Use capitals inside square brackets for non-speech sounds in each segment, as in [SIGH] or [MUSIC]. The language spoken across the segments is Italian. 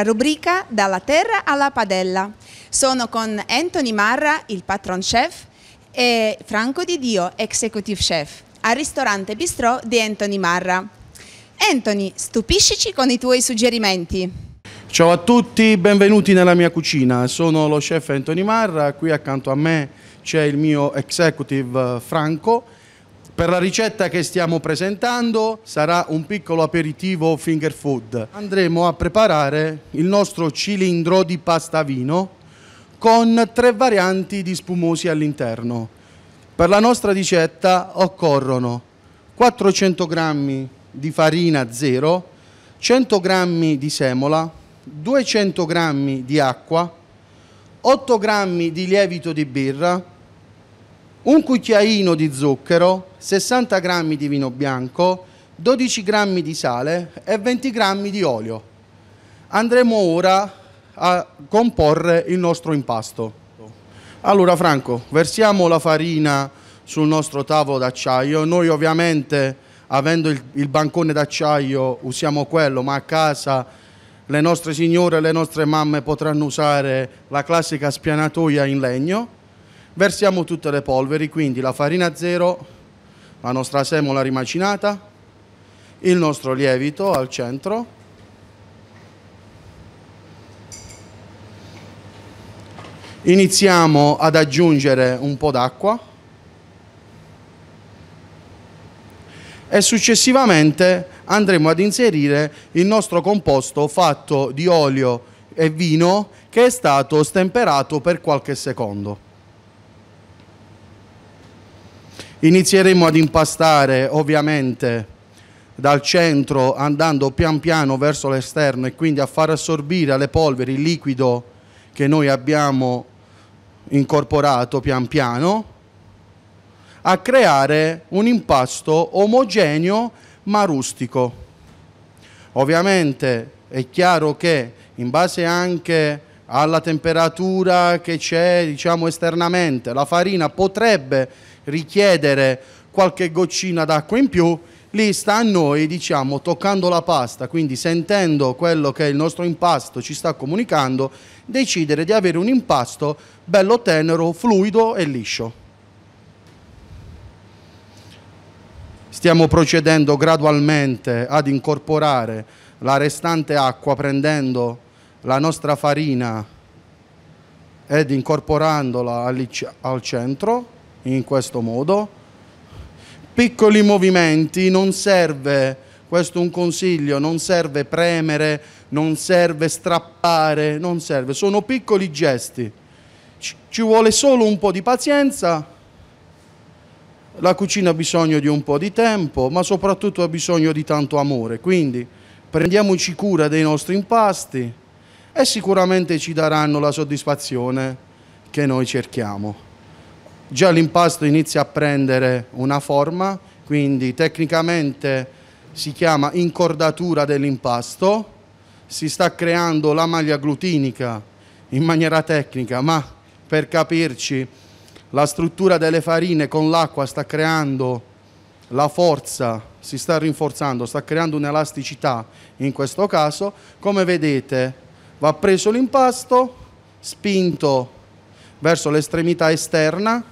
nostra rubrica Dalla terra alla padella. Sono con Anthony Marra, il patron chef, e Franco Di Dio, executive chef, al ristorante Bistrò di Anthony Marra. Anthony, stupiscici con i tuoi suggerimenti. Ciao a tutti, benvenuti nella mia cucina. Sono lo chef Anthony Marra, qui accanto a me c'è il mio executive eh, Franco per la ricetta che stiamo presentando sarà un piccolo aperitivo finger food. Andremo a preparare il nostro cilindro di pasta vino con tre varianti di spumosi all'interno. Per la nostra ricetta occorrono 400 g di farina zero, 100 g di semola, 200 g di acqua, 8 g di lievito di birra, un cucchiaino di zucchero, 60 g di vino bianco, 12 g di sale e 20 g di olio. Andremo ora a comporre il nostro impasto. Allora Franco, versiamo la farina sul nostro tavolo d'acciaio. Noi ovviamente, avendo il, il bancone d'acciaio, usiamo quello, ma a casa le nostre signore, e le nostre mamme potranno usare la classica spianatoia in legno. Versiamo tutte le polveri, quindi la farina zero, la nostra semola rimacinata, il nostro lievito al centro, iniziamo ad aggiungere un po' d'acqua e successivamente andremo ad inserire il nostro composto fatto di olio e vino che è stato stemperato per qualche secondo. Inizieremo ad impastare ovviamente dal centro andando pian piano verso l'esterno e quindi a far assorbire alle polveri il liquido che noi abbiamo incorporato pian piano a creare un impasto omogeneo ma rustico. Ovviamente è chiaro che in base anche alla temperatura che c'è diciamo esternamente la farina potrebbe richiedere qualche goccina d'acqua in più, lì sta a noi, diciamo, toccando la pasta, quindi sentendo quello che il nostro impasto ci sta comunicando, decidere di avere un impasto bello tenero, fluido e liscio. Stiamo procedendo gradualmente ad incorporare la restante acqua prendendo la nostra farina ed incorporandola al centro in questo modo. Piccoli movimenti, non serve, questo è un consiglio, non serve premere, non serve strappare, non serve, sono piccoli gesti. Ci vuole solo un po' di pazienza. La cucina ha bisogno di un po' di tempo, ma soprattutto ha bisogno di tanto amore. Quindi prendiamoci cura dei nostri impasti e sicuramente ci daranno la soddisfazione che noi cerchiamo già l'impasto inizia a prendere una forma, quindi tecnicamente si chiama incordatura dell'impasto, si sta creando la maglia glutinica in maniera tecnica, ma per capirci la struttura delle farine con l'acqua sta creando la forza, si sta rinforzando, sta creando un'elasticità in questo caso, come vedete va preso l'impasto, spinto verso l'estremità esterna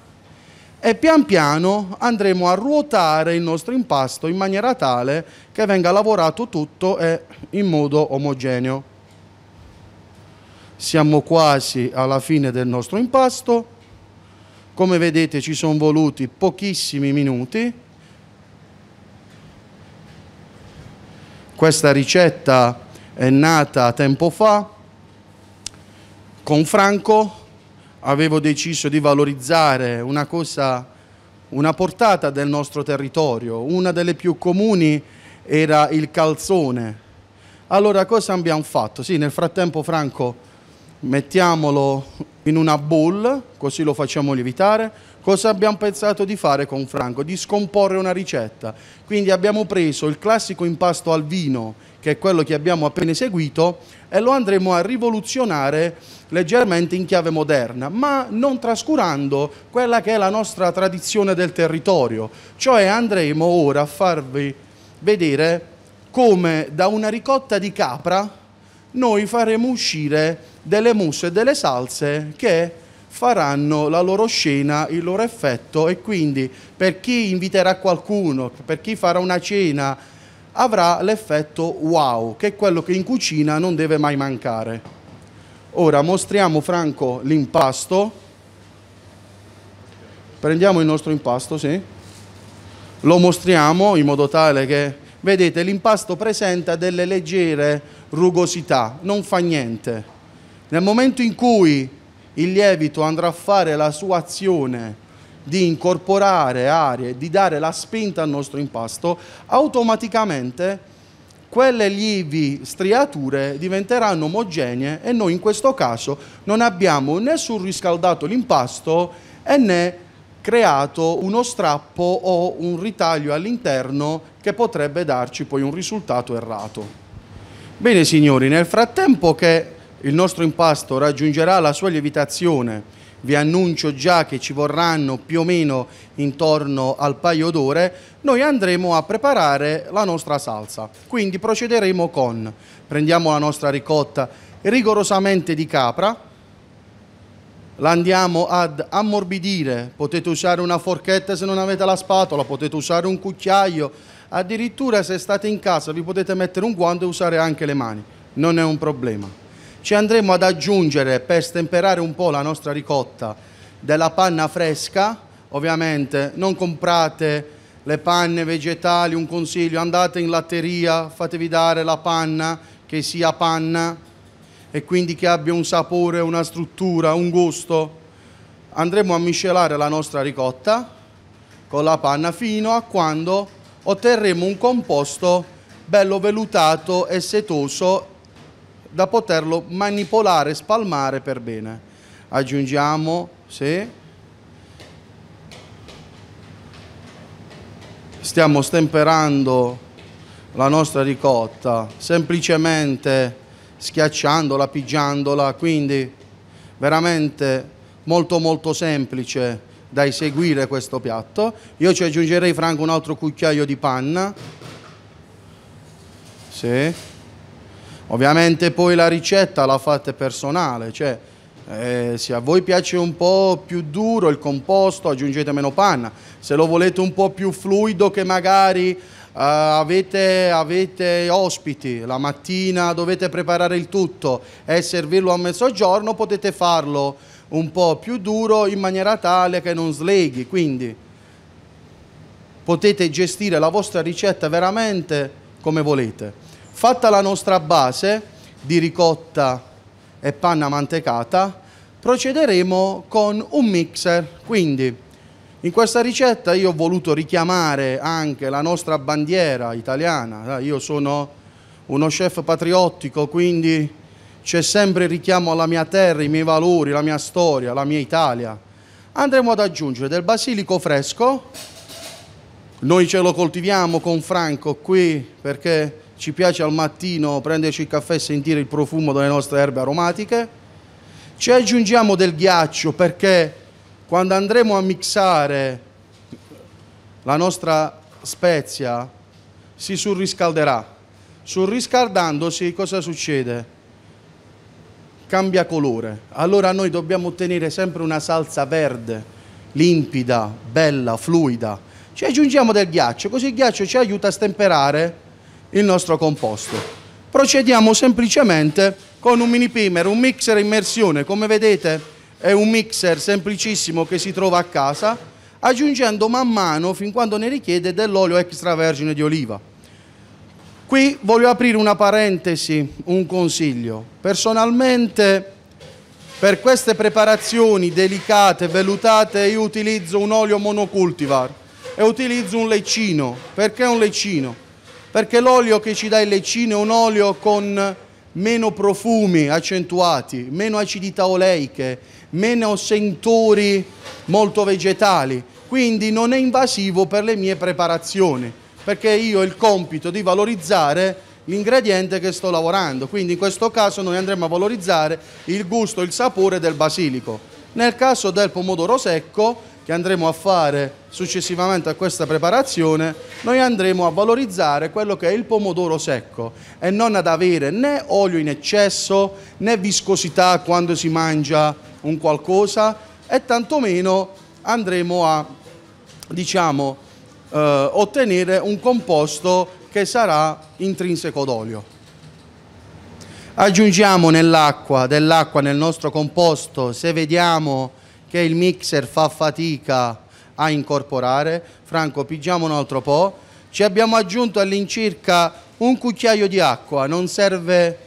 e pian piano andremo a ruotare il nostro impasto in maniera tale che venga lavorato tutto e in modo omogeneo. Siamo quasi alla fine del nostro impasto, come vedete ci sono voluti pochissimi minuti. Questa ricetta è nata tempo fa con Franco avevo deciso di valorizzare una cosa, una portata del nostro territorio. Una delle più comuni era il calzone. Allora cosa abbiamo fatto? Sì, nel frattempo Franco mettiamolo in una bowl, così lo facciamo lievitare. Cosa abbiamo pensato di fare con Franco? Di scomporre una ricetta. Quindi abbiamo preso il classico impasto al vino, che è quello che abbiamo appena eseguito, e lo andremo a rivoluzionare leggermente in chiave moderna, ma non trascurando quella che è la nostra tradizione del territorio. Cioè andremo ora a farvi vedere come da una ricotta di capra noi faremo uscire delle mousse e delle salse che faranno la loro scena, il loro effetto e quindi per chi inviterà qualcuno, per chi farà una cena, avrà l'effetto wow, che è quello che in cucina non deve mai mancare. Ora mostriamo Franco l'impasto. Prendiamo il nostro impasto, sì. Lo mostriamo in modo tale che vedete l'impasto presenta delle leggere rugosità, non fa niente. Nel momento in cui il lievito andrà a fare la sua azione di incorporare arie, di dare la spinta al nostro impasto, automaticamente quelle lievi striature diventeranno omogenee e noi in questo caso non abbiamo né surriscaldato l'impasto né creato uno strappo o un ritaglio all'interno che potrebbe darci poi un risultato errato. Bene signori, nel frattempo che il nostro impasto raggiungerà la sua lievitazione. Vi annuncio già che ci vorranno più o meno intorno al paio d'ore, noi andremo a preparare la nostra salsa. Quindi procederemo con, prendiamo la nostra ricotta rigorosamente di capra, la andiamo ad ammorbidire, potete usare una forchetta se non avete la spatola, potete usare un cucchiaio, addirittura se state in casa vi potete mettere un guanto e usare anche le mani, non è un problema ci andremo ad aggiungere per stemperare un po' la nostra ricotta della panna fresca, ovviamente non comprate le panne vegetali, un consiglio, andate in latteria, fatevi dare la panna che sia panna e quindi che abbia un sapore, una struttura, un gusto. Andremo a miscelare la nostra ricotta con la panna fino a quando otterremo un composto bello vellutato e setoso da poterlo manipolare, spalmare per bene. Aggiungiamo, sì. Stiamo stemperando la nostra ricotta, semplicemente schiacciandola, pigiandola, quindi veramente molto molto semplice da eseguire questo piatto. Io ci aggiungerei Franco un altro cucchiaio di panna. Sì. Ovviamente poi la ricetta la fate personale, cioè eh, se a voi piace un po' più duro il composto aggiungete meno panna, se lo volete un po' più fluido che magari eh, avete, avete, ospiti, la mattina dovete preparare il tutto e servirlo a mezzogiorno potete farlo un po' più duro in maniera tale che non sleghi, quindi potete gestire la vostra ricetta veramente come volete. Fatta la nostra base di ricotta e panna mantecata, procederemo con un mixer. Quindi in questa ricetta io ho voluto richiamare anche la nostra bandiera italiana. Io sono uno chef patriottico, quindi c'è sempre il richiamo alla mia terra, i miei valori, la mia storia, la mia Italia. Andremo ad aggiungere del basilico fresco, noi ce lo coltiviamo con Franco qui perché ci piace al mattino prenderci il caffè e sentire il profumo delle nostre erbe aromatiche, ci aggiungiamo del ghiaccio perché quando andremo a mixare la nostra spezia si surriscalderà. Surriscaldandosi cosa succede? Cambia colore. Allora noi dobbiamo ottenere sempre una salsa verde, limpida, bella, fluida. Ci aggiungiamo del ghiaccio, così il ghiaccio ci aiuta a stemperare il nostro composto. Procediamo semplicemente con un mini primer, un mixer immersione, come vedete è un mixer semplicissimo che si trova a casa, aggiungendo man mano, fin quando ne richiede, dell'olio extravergine di oliva. Qui voglio aprire una parentesi, un consiglio. Personalmente per queste preparazioni delicate, velutate, io utilizzo un olio monocultivar e utilizzo un leccino. Perché un leccino? perché l'olio che ci dà il lecino è un olio con meno profumi accentuati, meno acidità oleiche, meno sentori molto vegetali, quindi non è invasivo per le mie preparazioni, perché io ho il compito di valorizzare l'ingrediente che sto lavorando, quindi in questo caso noi andremo a valorizzare il gusto, il sapore del basilico. Nel caso del pomodoro secco che andremo a fare successivamente a questa preparazione, noi andremo a valorizzare quello che è il pomodoro secco e non ad avere né olio in eccesso né viscosità quando si mangia un qualcosa e tantomeno andremo a diciamo, eh, ottenere un composto che sarà intrinseco d'olio. Aggiungiamo nell'acqua, dell'acqua nel nostro composto, se vediamo che il mixer fa fatica a incorporare. Franco, pigiamo un altro po'. Ci abbiamo aggiunto all'incirca un cucchiaio di acqua, non serve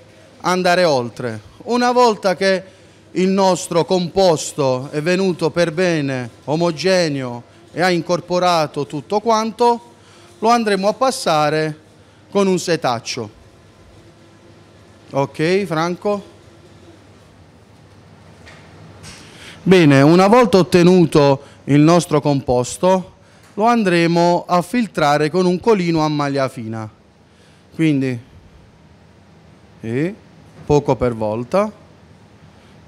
andare oltre. Una volta che il nostro composto è venuto per bene, omogeneo e ha incorporato tutto quanto, lo andremo a passare con un setaccio. Ok Franco? Bene, una volta ottenuto il nostro composto lo andremo a filtrare con un colino a maglia fina. Quindi e poco per volta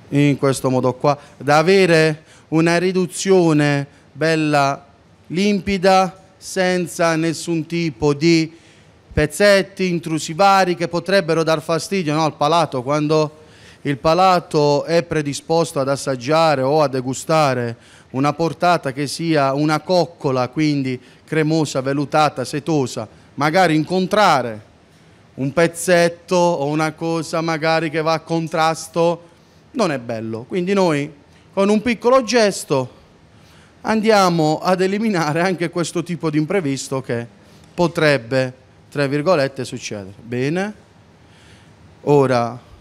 in questo modo qua da avere una riduzione bella limpida senza nessun tipo di pezzetti intrusivari che potrebbero dar fastidio no, al palato quando il palato è predisposto ad assaggiare o a degustare una portata che sia una coccola, quindi cremosa, vellutata, setosa, magari incontrare un pezzetto o una cosa magari che va a contrasto, non è bello. Quindi noi con un piccolo gesto andiamo ad eliminare anche questo tipo di imprevisto che potrebbe, tra virgolette, succedere. Bene? Ora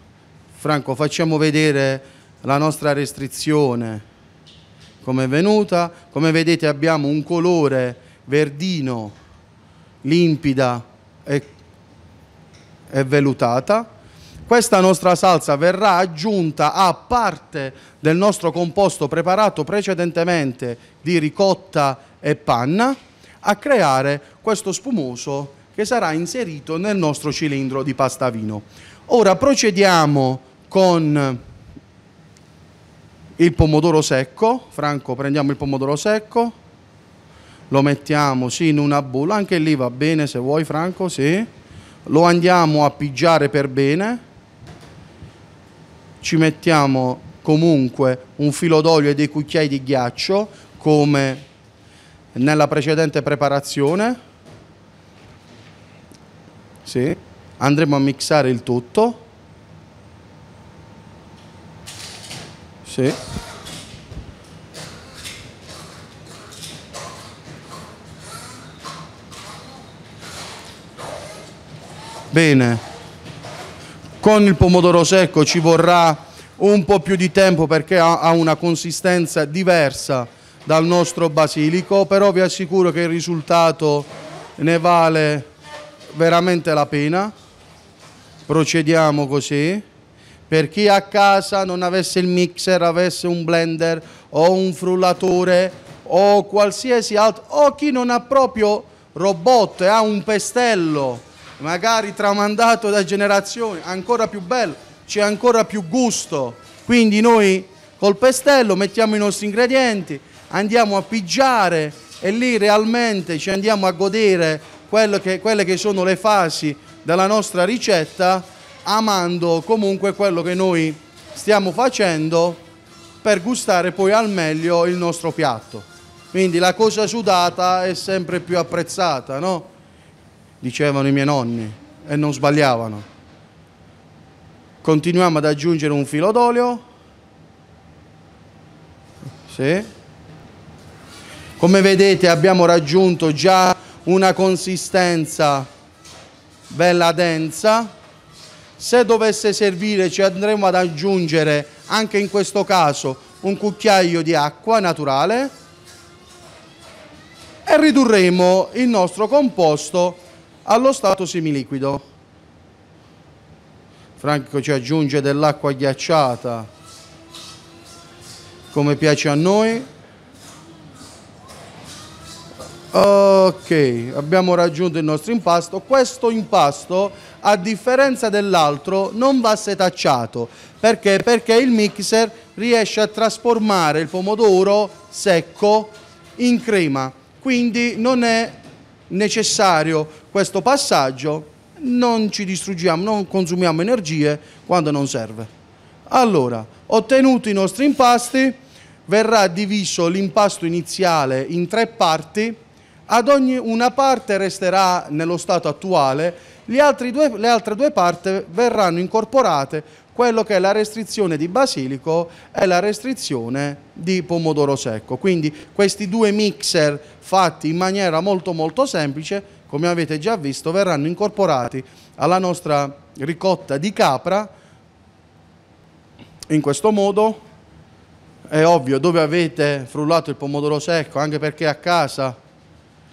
Franco facciamo vedere la nostra restrizione come è venuta, come vedete abbiamo un colore verdino limpida e, e vellutata. Questa nostra salsa verrà aggiunta a parte del nostro composto preparato precedentemente di ricotta e panna a creare questo spumoso che sarà inserito nel nostro cilindro di pasta vino. Ora procediamo con il pomodoro secco, Franco prendiamo il pomodoro secco, lo mettiamo sì, in una bulla, anche lì va bene se vuoi Franco, sì. lo andiamo a pigiare per bene, ci mettiamo comunque un filo d'olio e dei cucchiai di ghiaccio come nella precedente preparazione, sì. andremo a mixare il tutto, Sì. Bene. Con il pomodoro secco ci vorrà un po' più di tempo perché ha una consistenza diversa dal nostro basilico, però vi assicuro che il risultato ne vale veramente la pena. Procediamo così. Per chi a casa non avesse il mixer, avesse un blender o un frullatore o qualsiasi altro, o chi non ha proprio robot e ha un pestello, magari tramandato da generazioni, ancora più bello, c'è ancora più gusto. Quindi noi col pestello mettiamo i nostri ingredienti, andiamo a pigiare e lì realmente ci andiamo a godere che, quelle che sono le fasi della nostra ricetta amando comunque quello che noi stiamo facendo per gustare poi al meglio il nostro piatto. Quindi la cosa sudata è sempre più apprezzata, no? Dicevano i miei nonni e non sbagliavano. Continuiamo ad aggiungere un filo d'olio. Sì. Come vedete abbiamo raggiunto già una consistenza bella densa se dovesse servire ci andremo ad aggiungere anche in questo caso un cucchiaio di acqua naturale e ridurremo il nostro composto allo stato similiquido Franco ci aggiunge dell'acqua ghiacciata come piace a noi ok abbiamo raggiunto il nostro impasto questo impasto a differenza dell'altro non va setacciato perché? perché il mixer riesce a trasformare il pomodoro secco in crema quindi non è necessario questo passaggio non ci distruggiamo non consumiamo energie quando non serve allora ottenuti i nostri impasti verrà diviso l'impasto iniziale in tre parti ad ogni una parte resterà nello stato attuale due, le altre due parti verranno incorporate quello che è la restrizione di basilico e la restrizione di pomodoro secco. Quindi questi due mixer fatti in maniera molto molto semplice, come avete già visto, verranno incorporati alla nostra ricotta di capra in questo modo. È ovvio dove avete frullato il pomodoro secco, anche perché a casa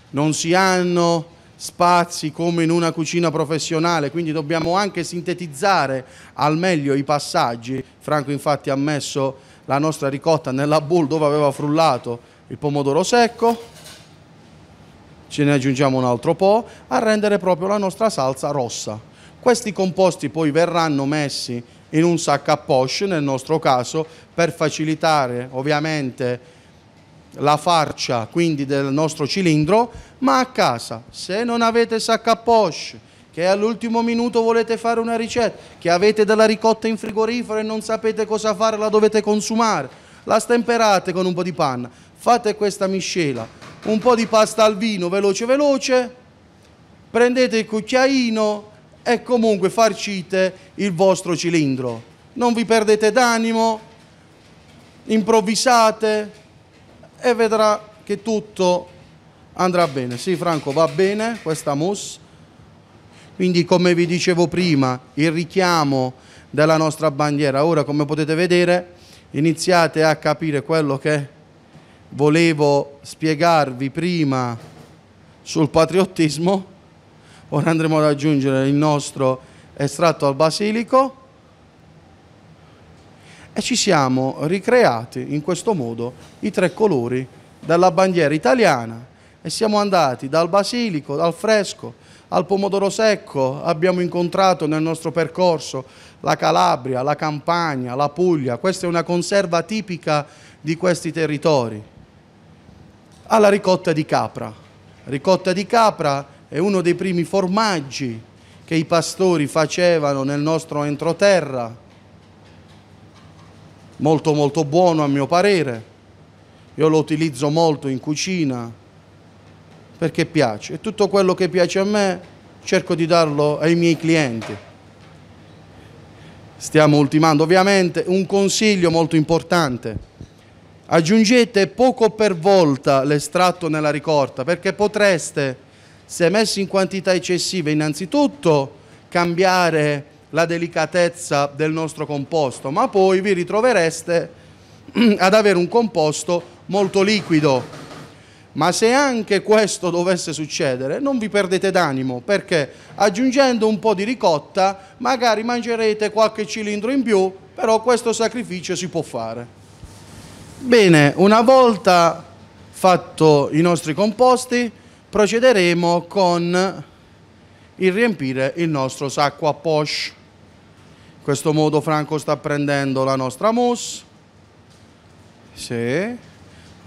non si hanno spazi come in una cucina professionale, quindi dobbiamo anche sintetizzare al meglio i passaggi. Franco infatti ha messo la nostra ricotta nella bowl dove aveva frullato il pomodoro secco, ce ne aggiungiamo un altro po' a rendere proprio la nostra salsa rossa. Questi composti poi verranno messi in un sac a poche nel nostro caso per facilitare ovviamente la farcia quindi del nostro cilindro, ma a casa, se non avete sac à poche, che all'ultimo minuto volete fare una ricetta, che avete della ricotta in frigorifero e non sapete cosa fare, la dovete consumare, la stemperate con un po' di panna, fate questa miscela, un po' di pasta al vino veloce veloce, prendete il cucchiaino e comunque farcite il vostro cilindro. Non vi perdete d'animo, improvvisate, e vedrà che tutto andrà bene. Sì, Franco, va bene questa mousse. Quindi, come vi dicevo prima, il richiamo della nostra bandiera. Ora, come potete vedere, iniziate a capire quello che volevo spiegarvi prima sul patriottismo. Ora andremo ad aggiungere il nostro estratto al basilico e ci siamo ricreati in questo modo i tre colori della bandiera italiana e siamo andati dal basilico, dal fresco, al pomodoro secco, abbiamo incontrato nel nostro percorso la Calabria, la Campania, la Puglia, questa è una conserva tipica di questi territori, alla ricotta di capra. Ricotta di capra è uno dei primi formaggi che i pastori facevano nel nostro entroterra, molto molto buono a mio parere, io lo utilizzo molto in cucina perché piace e tutto quello che piace a me cerco di darlo ai miei clienti. Stiamo ultimando ovviamente un consiglio molto importante. Aggiungete poco per volta l'estratto nella ricorta perché potreste, se messo in quantità eccessiva, innanzitutto cambiare la delicatezza del nostro composto, ma poi vi ritrovereste [CLEARS THROAT] ad avere un composto molto liquido. Ma se anche questo dovesse succedere, non vi perdete d'animo, perché aggiungendo un po' di ricotta, magari mangerete qualche cilindro in più, però questo sacrificio si può fare. Bene, una volta fatto i nostri composti, procederemo con il riempire il nostro sacco a poche. In questo modo Franco sta prendendo la nostra mousse. Sì.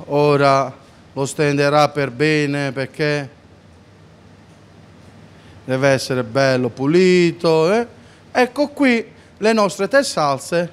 Ora lo stenderà per bene perché deve essere bello pulito. Eh? Ecco qui le nostre tre salse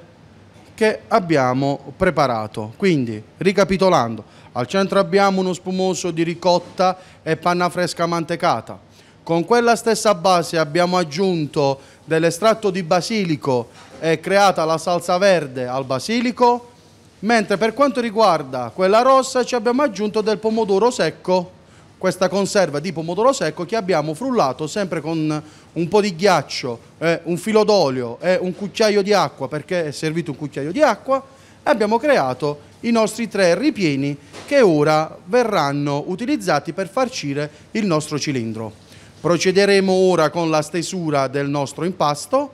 che abbiamo preparato. Quindi, ricapitolando, al centro abbiamo uno spumoso di ricotta e panna fresca mantecata. Con quella stessa base abbiamo aggiunto dell'estratto di basilico è creata la salsa verde al basilico, mentre per quanto riguarda quella rossa ci abbiamo aggiunto del pomodoro secco, questa conserva di pomodoro secco che abbiamo frullato sempre con un po' di ghiaccio, eh, un filo d'olio e eh, un cucchiaio di acqua perché è servito un cucchiaio di acqua e abbiamo creato i nostri tre ripieni che ora verranno utilizzati per farcire il nostro cilindro. Procederemo ora con la stesura del nostro impasto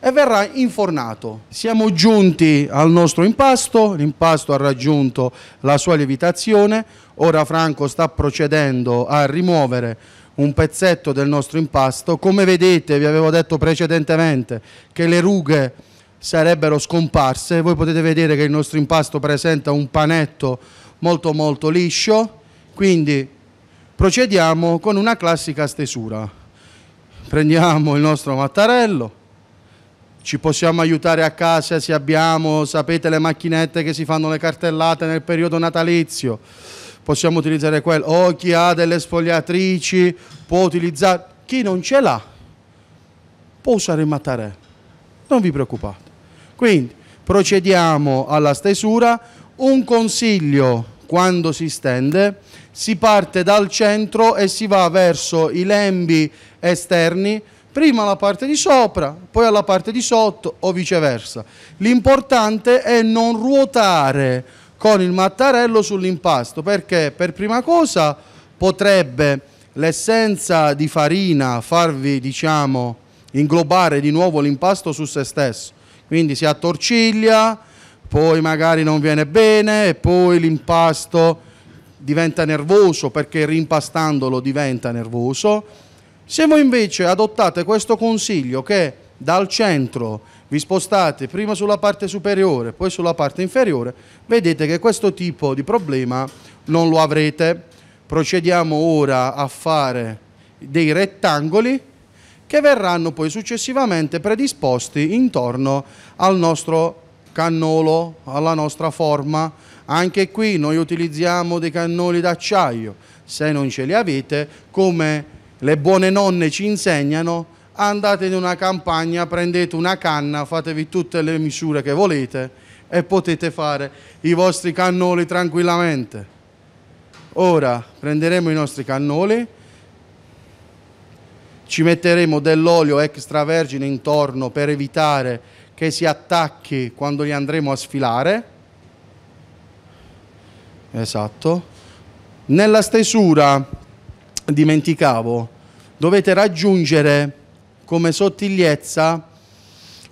e verrà infornato. Siamo giunti al nostro impasto, l'impasto ha raggiunto la sua lievitazione, ora Franco sta procedendo a rimuovere un pezzetto del nostro impasto. Come vedete, vi avevo detto precedentemente che le rughe sarebbero scomparse, voi potete vedere che il nostro impasto presenta un panetto molto molto liscio, quindi procediamo con una classica stesura. Prendiamo il nostro mattarello, ci possiamo aiutare a casa se abbiamo, sapete le macchinette che si fanno le cartellate nel periodo natalizio, possiamo utilizzare quello, o chi ha delle sfogliatrici può utilizzare, chi non ce l'ha può usare il mattarello, non vi preoccupate. Quindi procediamo alla stesura, un consiglio quando si stende si parte dal centro e si va verso i lembi esterni, prima alla parte di sopra, poi alla parte di sotto o viceversa. L'importante è non ruotare con il mattarello sull'impasto perché per prima cosa potrebbe l'essenza di farina farvi diciamo inglobare di nuovo l'impasto su se stesso quindi si attorciglia poi magari non viene bene e poi l'impasto diventa nervoso perché rimpastandolo diventa nervoso. Se voi invece adottate questo consiglio che dal centro vi spostate prima sulla parte superiore, poi sulla parte inferiore, vedete che questo tipo di problema non lo avrete. Procediamo ora a fare dei rettangoli che verranno poi successivamente predisposti intorno al nostro cannolo, alla nostra forma, anche qui noi utilizziamo dei cannoli d'acciaio, se non ce li avete, come le buone nonne ci insegnano, andate in una campagna, prendete una canna, fatevi tutte le misure che volete e potete fare i vostri cannoli tranquillamente. Ora prenderemo i nostri cannoli, ci metteremo dell'olio extravergine intorno per evitare che si attacchi quando li andremo a sfilare Esatto. Nella stesura, dimenticavo, dovete raggiungere come sottigliezza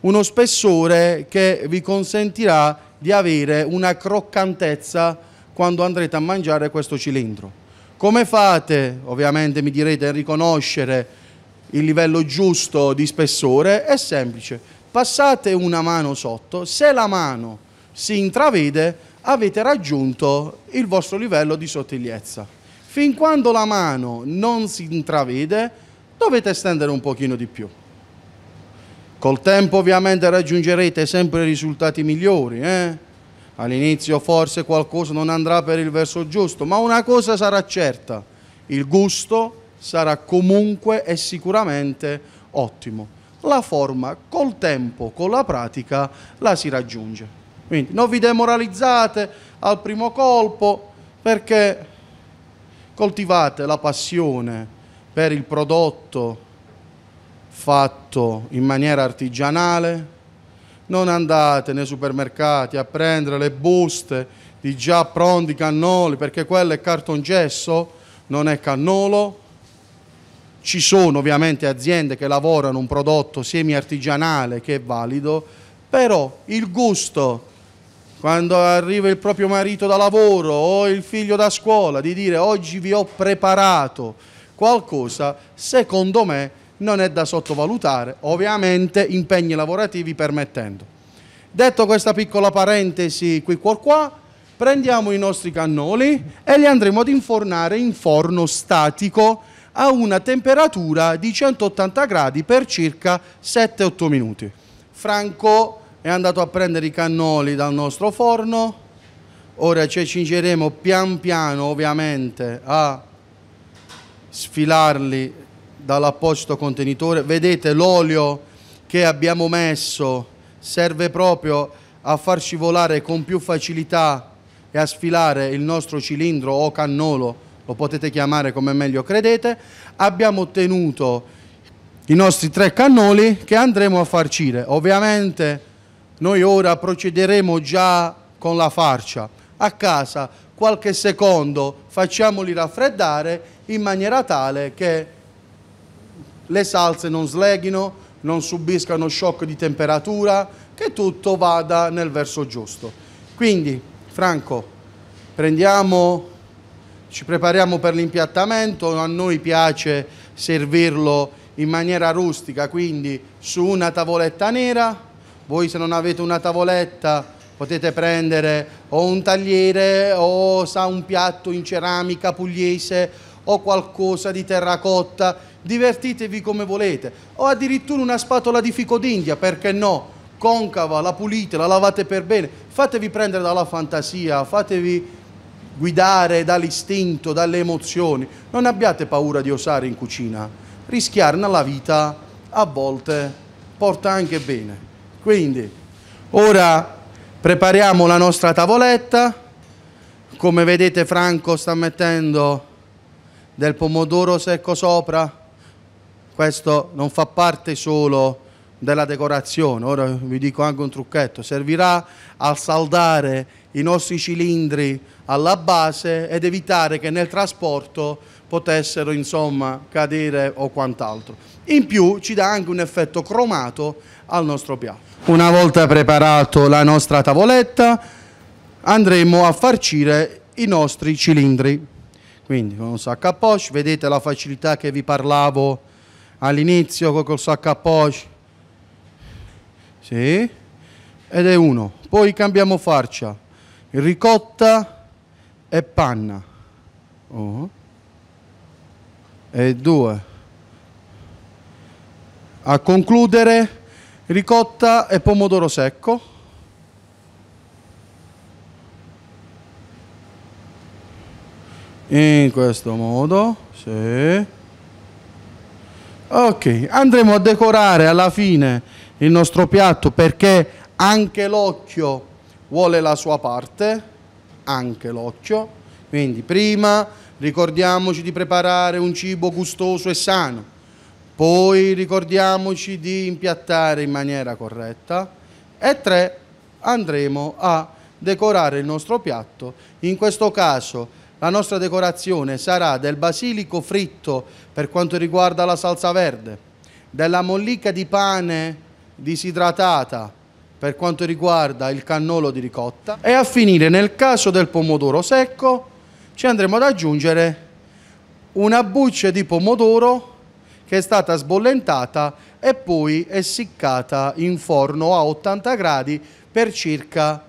uno spessore che vi consentirà di avere una croccantezza quando andrete a mangiare questo cilindro. Come fate, ovviamente mi direte, a riconoscere il livello giusto di spessore? È semplice, passate una mano sotto, se la mano si intravede avete raggiunto il vostro livello di sottigliezza. Fin quando la mano non si intravede, dovete stendere un pochino di più. Col tempo ovviamente raggiungerete sempre risultati migliori. Eh? All'inizio forse qualcosa non andrà per il verso giusto, ma una cosa sarà certa, il gusto sarà comunque e sicuramente ottimo. La forma col tempo, con la pratica, la si raggiunge. Quindi non vi demoralizzate al primo colpo perché coltivate la passione per il prodotto fatto in maniera artigianale, non andate nei supermercati a prendere le buste di già pronti cannoli perché quello è cartongesso, non è cannolo. Ci sono ovviamente aziende che lavorano un prodotto semi artigianale che è valido, però il gusto quando arriva il proprio marito da lavoro o il figlio da scuola, di dire oggi vi ho preparato qualcosa, secondo me non è da sottovalutare, ovviamente impegni lavorativi permettendo. Detto questa piccola parentesi qui qua qua, prendiamo i nostri cannoli e li andremo ad infornare in forno statico a una temperatura di 180 gradi per circa 7-8 minuti. Franco è andato a prendere i cannoli dal nostro forno, ora ci accingeremo pian piano ovviamente a sfilarli dall'apposito contenitore. Vedete l'olio che abbiamo messo serve proprio a far scivolare con più facilità e a sfilare il nostro cilindro o cannolo, lo potete chiamare come meglio credete. Abbiamo ottenuto i nostri tre cannoli che andremo a farcire. Ovviamente noi ora procederemo già con la farcia. A casa qualche secondo facciamoli raffreddare in maniera tale che le salse non sleghino, non subiscano shock di temperatura, che tutto vada nel verso giusto. Quindi, Franco, prendiamo, ci prepariamo per l'impiattamento, a noi piace servirlo in maniera rustica, quindi su una tavoletta nera, voi se non avete una tavoletta potete prendere o un tagliere o sa, un piatto in ceramica pugliese o qualcosa di terracotta, divertitevi come volete, o addirittura una spatola di fico d'India, perché no? Concava, la pulite, la lavate per bene, fatevi prendere dalla fantasia, fatevi guidare dall'istinto, dalle emozioni, non abbiate paura di osare in cucina, rischiarne la vita a volte porta anche bene. Quindi, ora prepariamo la nostra tavoletta. Come vedete Franco sta mettendo del pomodoro secco sopra. Questo non fa parte solo della decorazione. Ora vi dico anche un trucchetto. Servirà a saldare i nostri cilindri alla base ed evitare che nel trasporto potessero insomma cadere o quant'altro. In più ci dà anche un effetto cromato al nostro piatto. Una volta preparato la nostra tavoletta andremo a farcire i nostri cilindri. Quindi con un sacco a poche, vedete la facilità che vi parlavo all'inizio con il sacco a poche. Sì. Ed è uno. Poi cambiamo farcia, ricotta e panna. Oh. E due. A concludere ricotta e pomodoro secco. In questo modo, sì. Ok, andremo a decorare alla fine il nostro piatto perché anche l'occhio vuole la sua parte, anche l'occhio. Quindi prima ricordiamoci di preparare un cibo gustoso e sano poi ricordiamoci di impiattare in maniera corretta. E tre, andremo a decorare il nostro piatto. In questo caso la nostra decorazione sarà del basilico fritto per quanto riguarda la salsa verde, della mollica di pane disidratata per quanto riguarda il cannolo di ricotta e a finire nel caso del pomodoro secco ci andremo ad aggiungere una buccia di pomodoro che è stata sbollentata e poi essiccata in forno a 80 gradi per circa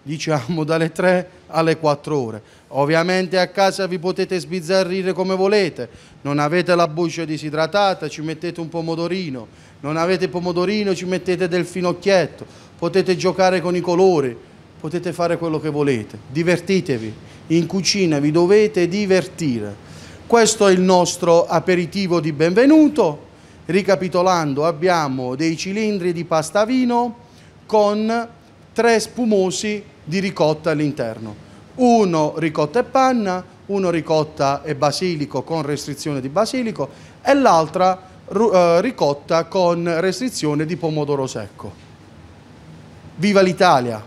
diciamo dalle 3 alle 4 ore. Ovviamente a casa vi potete sbizzarrire come volete, non avete la buccia disidratata, ci mettete un pomodorino, non avete pomodorino, ci mettete del finocchietto, potete giocare con i colori, potete fare quello che volete, divertitevi, in cucina vi dovete divertire. Questo è il nostro aperitivo di benvenuto. Ricapitolando, abbiamo dei cilindri di pasta vino con tre spumosi di ricotta all'interno. Uno ricotta e panna, uno ricotta e basilico con restrizione di basilico e l'altra eh, ricotta con restrizione di pomodoro secco. Viva l'Italia!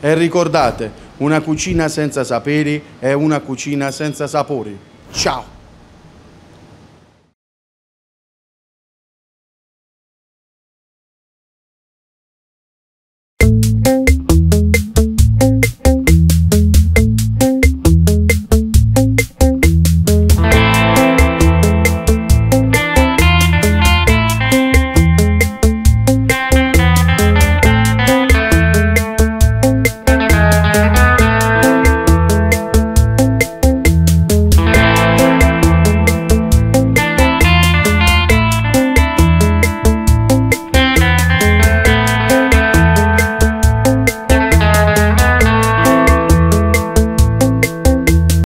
E ricordate, una cucina senza saperi è una cucina senza sapori. Tchau.